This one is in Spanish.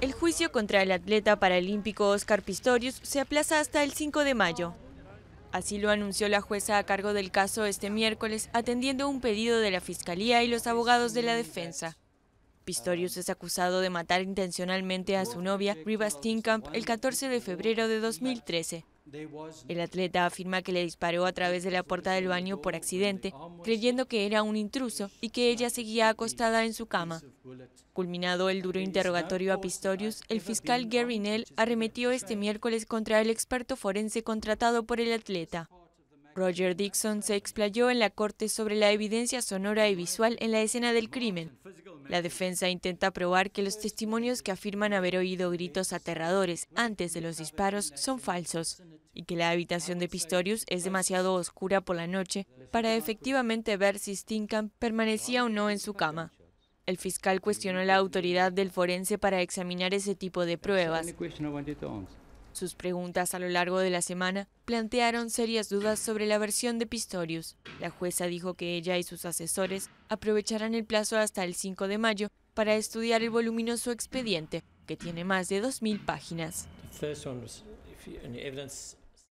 El juicio contra el atleta paralímpico Oscar Pistorius se aplaza hasta el 5 de mayo. Así lo anunció la jueza a cargo del caso este miércoles, atendiendo un pedido de la Fiscalía y los abogados de la defensa. Pistorius es acusado de matar intencionalmente a su novia, Riva Steenkamp, el 14 de febrero de 2013. El atleta afirma que le disparó a través de la puerta del baño por accidente, creyendo que era un intruso y que ella seguía acostada en su cama. Culminado el duro interrogatorio a Pistorius, el fiscal Gary Nell arremetió este miércoles contra el experto forense contratado por el atleta. Roger Dixon se explayó en la corte sobre la evidencia sonora y visual en la escena del crimen. La defensa intenta probar que los testimonios que afirman haber oído gritos aterradores antes de los disparos son falsos y que la habitación de Pistorius es demasiado oscura por la noche para efectivamente ver si Stinkham permanecía o no en su cama. El fiscal cuestionó la autoridad del forense para examinar ese tipo de pruebas. Sus preguntas a lo largo de la semana plantearon serias dudas sobre la versión de Pistorius. La jueza dijo que ella y sus asesores aprovecharán el plazo hasta el 5 de mayo para estudiar el voluminoso expediente, que tiene más de 2.000 páginas.